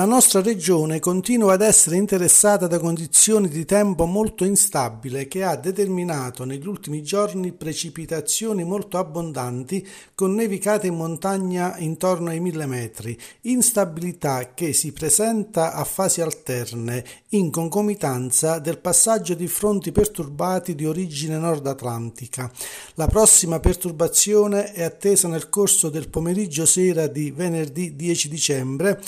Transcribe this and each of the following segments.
la nostra regione continua ad essere interessata da condizioni di tempo molto instabile che ha determinato negli ultimi giorni precipitazioni molto abbondanti con nevicate in montagna intorno ai mille metri, instabilità che si presenta a fasi alterne in concomitanza del passaggio di fronti perturbati di origine nord atlantica. La prossima perturbazione è attesa nel corso del pomeriggio sera di venerdì 10 dicembre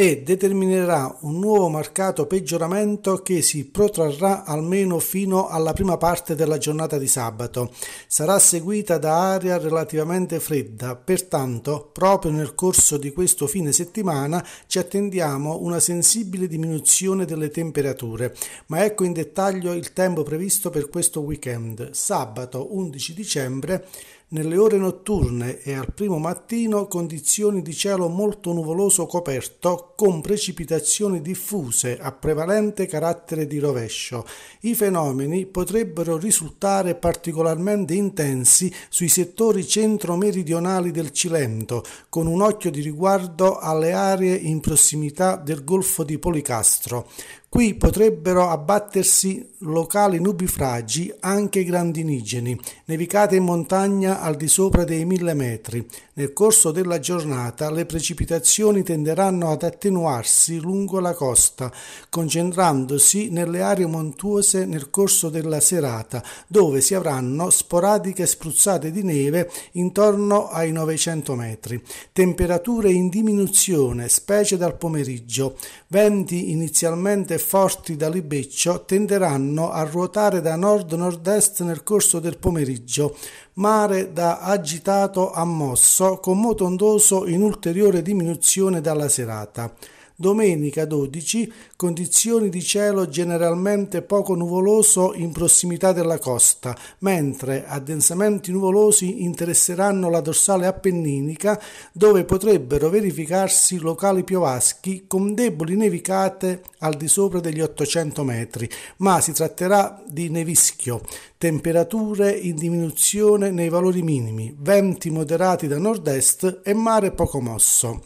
e determinerà un nuovo marcato peggioramento che si protrarrà almeno fino alla prima parte della giornata di sabato. Sarà seguita da aria relativamente fredda, pertanto proprio nel corso di questo fine settimana ci attendiamo una sensibile diminuzione delle temperature, ma ecco in dettaglio il tempo previsto per questo weekend. Sabato 11 dicembre nelle ore notturne e al primo mattino condizioni di cielo molto nuvoloso coperto con precipitazioni diffuse a prevalente carattere di rovescio. I fenomeni potrebbero risultare particolarmente intensi sui settori centro-meridionali del Cilento, con un occhio di riguardo alle aree in prossimità del Golfo di Policastro. Qui potrebbero abbattersi locali nubifragi anche grandinigeni, nevicate in montagna al di sopra dei mille metri. Nel corso della giornata le precipitazioni tenderanno ad attenuarsi lungo la costa, concentrandosi nelle aree montuose nel corso della serata, dove si avranno sporadiche spruzzate di neve intorno ai 900 metri. Temperature in diminuzione, specie dal pomeriggio, venti inizialmente forti da Libeccio tenderanno a ruotare da nord-nord-est nel corso del pomeriggio, mare da agitato a mosso con moto ondoso in ulteriore diminuzione dalla serata. Domenica 12, condizioni di cielo generalmente poco nuvoloso in prossimità della costa, mentre addensamenti nuvolosi interesseranno la dorsale appenninica dove potrebbero verificarsi locali piovaschi con deboli nevicate al di sopra degli 800 metri, ma si tratterà di nevischio, temperature in diminuzione nei valori minimi, venti moderati da nord-est e mare poco mosso.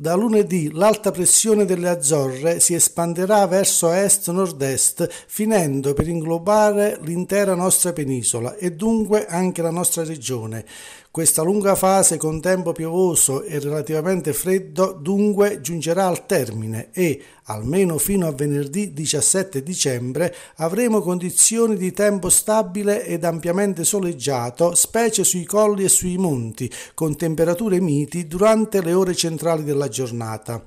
Da lunedì l'alta pressione delle Azzorre si espanderà verso est-nord-est, finendo per inglobare l'intera nostra penisola e dunque anche la nostra regione. Questa lunga fase con tempo piovoso e relativamente freddo dunque giungerà al termine e, Almeno fino a venerdì 17 dicembre avremo condizioni di tempo stabile ed ampiamente soleggiato, specie sui colli e sui monti, con temperature miti durante le ore centrali della giornata.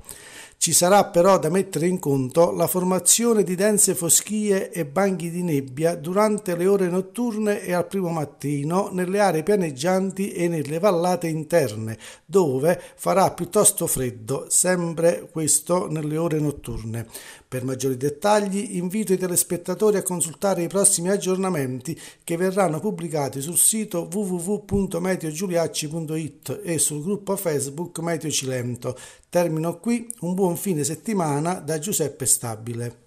Ci sarà però da mettere in conto la formazione di dense foschie e banchi di nebbia durante le ore notturne e al primo mattino nelle aree pianeggianti e nelle vallate interne, dove farà piuttosto freddo, sempre questo nelle ore notturne. Per maggiori dettagli invito i telespettatori a consultare i prossimi aggiornamenti che verranno pubblicati sul sito www.meteogiuliacci.it e sul gruppo Facebook Meteo Cilento. Termino qui, un buon fine settimana da Giuseppe Stabile.